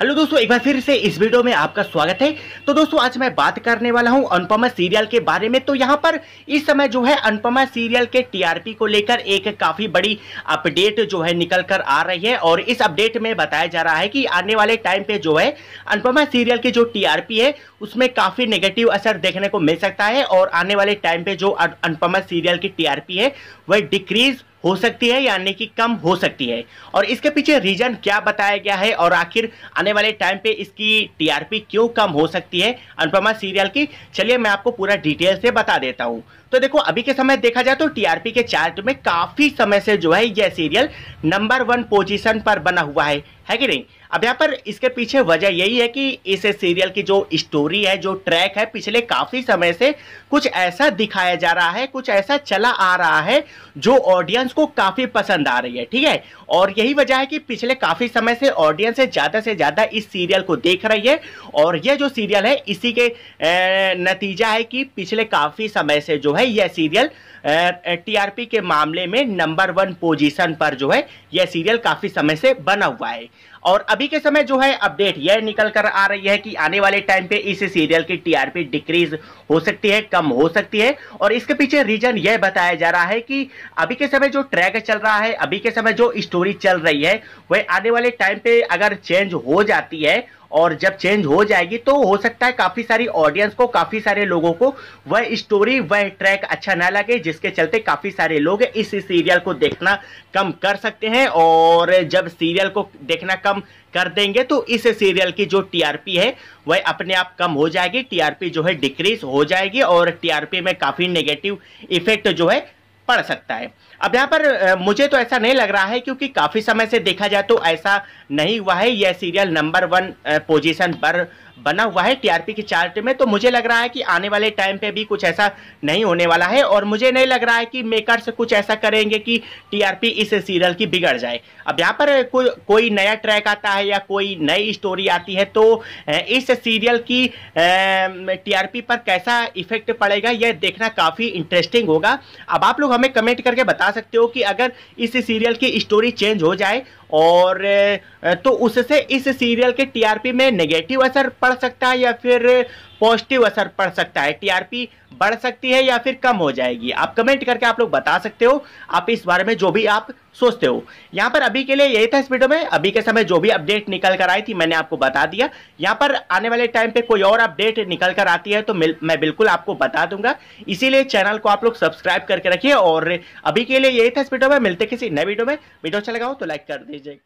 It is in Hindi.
हेलो दोस्तों एक बार फिर से इस वीडियो में आपका स्वागत है तो दोस्तों आज मैं बात करने वाला हूं अनुपमा सीरियल के बारे में तो यहां पर इस समय जो है अनुपमा सीरियल के टीआरपी को लेकर एक काफी बड़ी अपडेट जो है निकल कर आ रही है और इस अपडेट में बताया जा रहा है कि आने वाले टाइम पे जो है अनुपमा सीरियल की जो टीआरपी है उसमें काफी नेगेटिव असर देखने को मिल सकता है और आने वाले टाइम पे जो अनुपमा सीरियल की टीआरपी है वह डिक्रीज हो सकती है यानी कि कम हो सकती है और इसके पीछे रीजन क्या बताया गया है और आखिर आने वाले टाइम पे इसकी टीआरपी क्यों कम हो सकती है अनुपमा सीरियल की चलिए मैं आपको पूरा डिटेल से बता देता हूँ तो देखो अभी के समय देखा जाए तो टीआरपी के चार्ट में काफी समय से जो है यह सीरियल नंबर वन पोजीशन पर बना हुआ है है कि नहीं अब यहाँ पर इसके पीछे वजह यही है कि इस सीरियल की जो स्टोरी है जो ट्रैक है पिछले काफ़ी समय से कुछ ऐसा दिखाया जा रहा है कुछ ऐसा चला आ रहा है जो ऑडियंस को काफ़ी पसंद आ रही है ठीक है और यही वजह है कि पिछले काफ़ी समय से ऑडियंस ज़्यादा से ज़्यादा इस सीरियल को देख रही है और यह जो सीरियल है इसी के नतीजा है कि पिछले काफ़ी समय से जो है यह सीरियल टीआरपी के मामले में नंबर वन पोजीशन पर जो है यह सीरियल काफ़ी समय से बना हुआ है और अभी के समय जो है अपडेट यह निकल कर आ रही है कि आने वाले टाइम पे इस सीरियल की टीआरपी डिक्रीज हो सकती है कम हो सकती है और इसके पीछे रीजन यह बताया जा रहा है कि अभी के समय जो ट्रैक चल रहा है अभी के समय जो स्टोरी चल रही है वह आने वाले टाइम पे अगर चेंज हो जाती है और जब चेंज हो जाएगी तो हो सकता है काफ़ी सारी ऑडियंस को काफ़ी सारे लोगों को वह स्टोरी वह ट्रैक अच्छा ना लगे जिसके चलते काफ़ी सारे लोग इस सीरियल को देखना कम कर सकते हैं और जब सीरियल को देखना कम कर देंगे तो इस सीरियल की जो टीआरपी है वह अपने आप कम हो जाएगी टीआरपी जो है डिक्रीज हो जाएगी और टीआरपी में काफ़ी नेगेटिव इफेक्ट जो है पड़ सकता है अब यहाँ पर मुझे तो ऐसा नहीं लग रहा है क्योंकि काफ़ी समय से देखा जाए तो ऐसा नहीं हुआ है यह सीरियल नंबर वन पोजीशन पर बना हुआ है टीआरपी की चार्ट में तो मुझे लग रहा है कि आने वाले टाइम पे भी कुछ ऐसा नहीं होने वाला है और मुझे नहीं लग रहा है कि मेकर्स कुछ ऐसा करेंगे कि टीआरपी इस सीरियल की बिगड़ जाए अब यहाँ पर को, कोई नया ट्रैक आता है या कोई नई स्टोरी आती है तो इस सीरियल की टीआरपी पर कैसा इफेक्ट पड़ेगा यह देखना काफ़ी इंटरेस्टिंग होगा अब आप लोग हमें कमेंट करके बता सकते हो कि अगर इस सीरियल की स्टोरी चेंज हो जाए और तो उससे इस सीरियल के टीआरपी में नेगेटिव असर पड़ पड़ सकता है या फिर पॉजिटिव असर पड़ सकता है टीआरपी बढ़ सकती है या फिर कम हो जाएगी आप कमेंट करके आप लोग बता सकते हो आप इस बारे में जो भी आप सोचते हो यहाँ पर अभी के लिए यही था इस वीडियो में अभी के समय जो भी अपडेट निकल कर आई थी मैंने आपको बता दिया यहाँ पर आने वाले टाइम पे कोई और अपडेट निकल कर आती है तो मैं बिल्कुल आपको बता दूंगा इसीलिए चैनल को आप लोग सब्सक्राइब करके रखिए और अभी के लिए यही था इस वीडियो में मिलते किसी नए वीडियो में वीडियो अच्छा लगाओ तो लाइक कर दीजिए